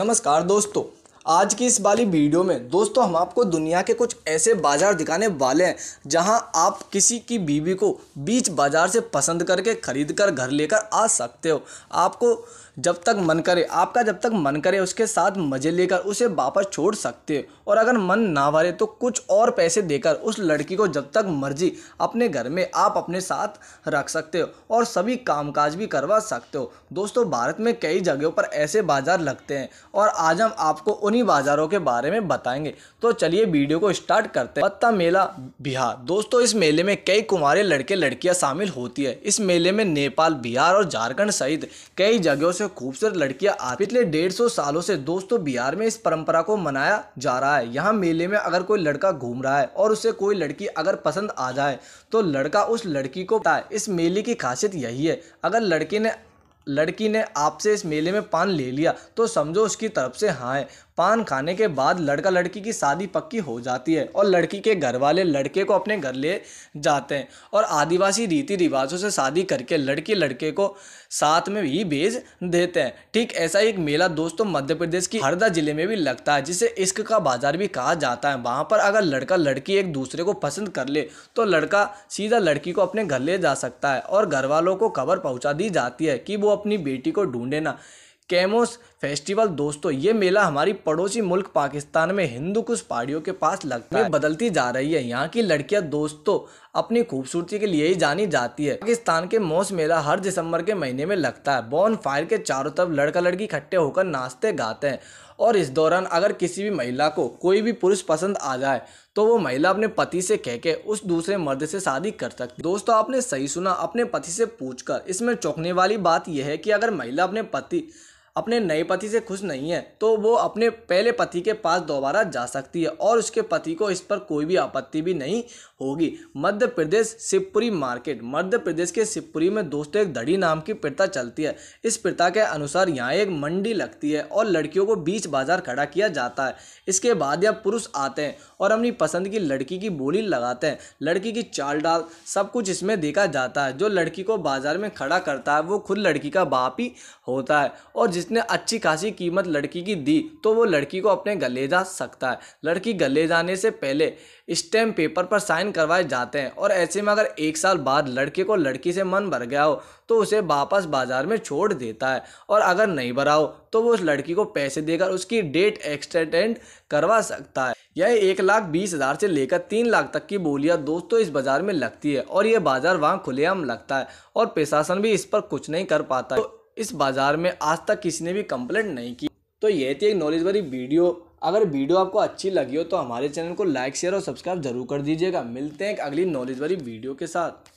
नमस्कार दोस्तों आज की इस वाली वीडियो में दोस्तों हम आपको दुनिया के कुछ ऐसे बाज़ार दिखाने वाले हैं जहां आप किसी की बीवी को बीच बाज़ार से पसंद करके ख़रीद कर घर लेकर आ सकते हो आपको जब तक मन करे आपका जब तक मन करे उसके साथ मज़े लेकर उसे वापस छोड़ सकते हो और अगर मन ना भरे तो कुछ और पैसे देकर उस लड़की को जब तक मर्जी अपने घर में आप अपने साथ रख सकते हो और सभी कामकाज भी करवा सकते हो दोस्तों भारत में कई जगहों पर ऐसे बाज़ार लगते हैं और आज हम आपको उन्हीं बाज़ारों के बारे में बताएंगे तो चलिए वीडियो को स्टार्ट करते हैं पत्ता मेला बिहार दोस्तों इस मेले में कई कुमारे लड़के लड़कियां शामिल होती है इस मेले में नेपाल बिहार और झारखंड सहित कई जगहों से खूबसूरत लड़कियां आ पिछले डेढ़ सौ सालों से दोस्तों बिहार में इस परंपरा को मनाया जा रहा है यहाँ मेले में अगर कोई लड़का घूम रहा है और उसे कोई लड़की अगर पसंद आ जाए तो लड़का उस लड़की को बताए इस मेले की खासियत यही है अगर लड़के ने लड़की ने आपसे इस मेले में पान ले लिया तो समझो उसकी तरफ से हाँ है पान खाने के बाद लड़का लड़की की शादी पक्की हो जाती है और लड़की के घर वाले लड़के को अपने घर ले जाते हैं और आदिवासी रीति रिवाजों से शादी करके लड़की लड़के को साथ में ही भेज देते हैं ठीक ऐसा एक मेला दोस्तों मध्य प्रदेश की हरदा जिले में भी लगता है जिसे इश्क का बाजार भी कहा जाता है वहाँ पर अगर लड़का लड़की एक दूसरे को पसंद कर ले तो लड़का सीधा लड़की को अपने घर ले जा सकता है और घर वालों को खबर पहुँचा दी जाती है कि वो अपनी बेटी को ढूंढे ना कैमोस फेस्टिवल दोस्तों ये मेला हमारी पड़ोसी मुल्क पाकिस्तान में हिंदू कुछ पहाड़ियों के पास लगता है बदलती जा रही है यहाँ की लड़कियाँ दोस्तों अपनी खूबसूरती के लिए ही जानी जाती है पाकिस्तान के मौस मेला हर दिसंबर के महीने में लगता है बॉन फायर के चारों तरफ लड़का लड़की इकट्ठे होकर नाचते गाते हैं और इस दौरान अगर किसी भी महिला को कोई भी पुरुष पसंद आ जाए तो वो महिला अपने पति से कह के उस दूसरे मर्द से शादी कर सकती दोस्तों आपने सही सुना अपने पति से पूछकर इसमें चौंकने वाली बात यह है कि अगर महिला अपने पति अपने नए पति से खुश नहीं है तो वो अपने पहले पति के पास दोबारा जा सकती है और उसके पति को इस पर कोई भी आपत्ति भी नहीं होगी मध्य प्रदेश शिवपुरी मार्केट मध्य प्रदेश के शिवपुरी में दोस्तों एक दड़ी नाम की प्रथा चलती है इस प्रथा के अनुसार यहाँ एक मंडी लगती है और लड़कियों को बीच बाजार खड़ा किया जाता है इसके बाद यह पुरुष आते हैं और अपनी पसंद की लड़की की बोली लगाते हैं लड़की की चाल डाल सब कुछ इसमें देखा जाता है जो लड़की को बाजार में खड़ा करता है वो खुद लड़की का बाप ही होता है और जिस जिसने अच्छी खासी कीमत लड़की की दी तो वो लड़की को अपने गले जा सकता है लड़की गले जाने से पहले स्टैम्प पेपर पर साइन करवाए जाते हैं और ऐसे में अगर एक साल बाद लड़के को लड़की से मन भर गया हो तो उसे वापस बाज़ार में छोड़ देता है और अगर नहीं भरा हो तो वो उस लड़की को पैसे देकर उसकी डेट एक्सटेंड करवा सकता है यह एक लाख बीस हज़ार से लेकर तीन लाख तक की बोलियाँ दोस्तों इस बाज़ार में लगती है और ये बाज़ार वहाँ खुलेआम लगता है और प्रशासन भी इस पर कुछ नहीं कर पाता है तो इस बाज़ार में आज तक किसी ने भी कंप्लेंट नहीं की तो ये थी एक नॉलेज भरी वीडियो अगर वीडियो आपको अच्छी लगी हो तो हमारे चैनल को लाइक शेयर और सब्सक्राइब जरूर कर दीजिएगा मिलते हैं एक अगली नॉलेज भरी वीडियो के साथ